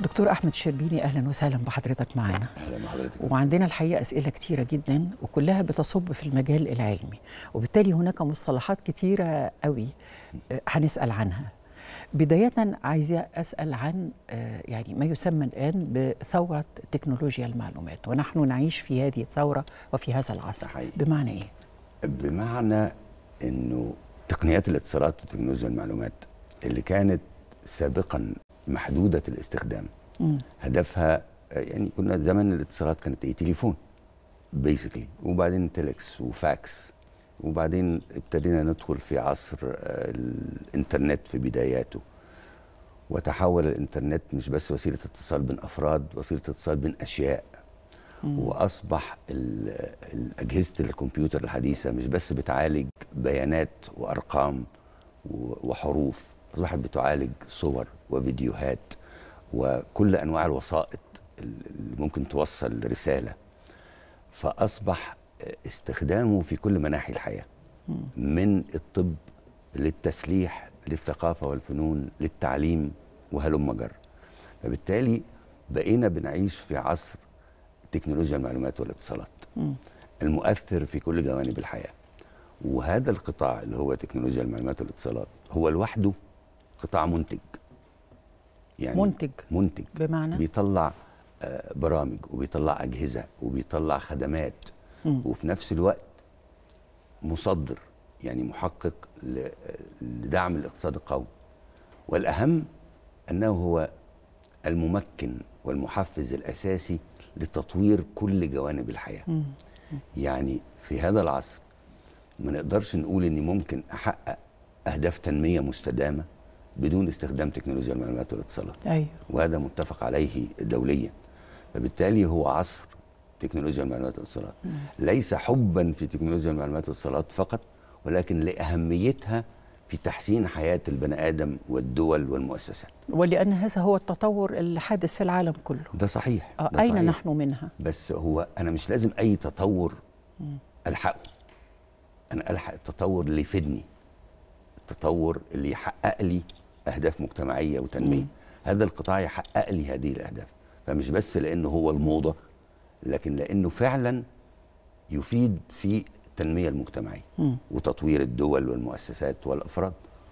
دكتور احمد الشربيني اهلا وسهلا بحضرتك معانا اهلا بحضرتك وعندنا الحقيقه اسئله كثيره جدا وكلها بتصب في المجال العلمي وبالتالي هناك مصطلحات كثيره قوي آه، هنسال عنها بدايه عايزه اسال عن آه، يعني ما يسمى الان بثوره تكنولوجيا المعلومات ونحن نعيش في هذه الثوره وفي هذا العصر حقيقي. بمعنى ايه بمعنى انه تقنيات الاتصالات وتكنولوجيا المعلومات اللي كانت سابقا محدوده الاستخدام مم. هدفها آه، يعني كنا زمان الاتصالات كانت ايه تليفون بيسكلي وبعدين تيلكس وفاكس وبعدين ابتدينا ندخل في عصر آه، الانترنت في بداياته وتحول الانترنت مش بس وسيله اتصال بين افراد وسيله اتصال بين اشياء مم. واصبح الأجهزة الكمبيوتر الحديثه مش بس بتعالج بيانات وارقام وحروف اصبحت بتعالج صور وفيديوهات وكل انواع الوسائط اللي ممكن توصل رساله فاصبح استخدامه في كل مناحي الحياه من الطب للتسليح للثقافه والفنون للتعليم وهلم جر فبالتالي بقينا بنعيش في عصر تكنولوجيا المعلومات والاتصالات المؤثر في كل جوانب الحياه وهذا القطاع اللي هو تكنولوجيا المعلومات والاتصالات هو لوحده قطاع منتج يعني منتج منتج بمعنى بيطلع آه، برامج وبيطلع اجهزه وبيطلع خدمات م. وفي نفس الوقت مصدر يعني محقق لدعم الاقتصاد القومي والاهم انه هو الممكن والمحفز الاساسي لتطوير كل جوانب الحياه م. يعني في هذا العصر ما نقدرش نقول اني ممكن احقق اهداف تنميه مستدامه بدون استخدام تكنولوجيا المعلومات والاتصالات أيوه. وهذا متفق عليه دوليا فبالتالي هو عصر تكنولوجيا المعلومات والاتصالات ليس حبا في تكنولوجيا المعلومات والاتصالات فقط ولكن لأهميتها في تحسين حياة البني آدم والدول والمؤسسات ولأن هذا هو التطور الحادث في العالم كله ده صحيح آه، ده أين صحيح. نحن منها؟ بس هو أنا مش لازم أي تطور ألحقه أنا ألحق التطور اللي يفيدني التطور اللي يحقق لي اهداف مجتمعيه وتنميه هذا القطاع يحقق لي هذه الاهداف فمش بس لانه هو الموضه لكن لانه فعلا يفيد في التنميه المجتمعيه وتطوير الدول والمؤسسات والافراد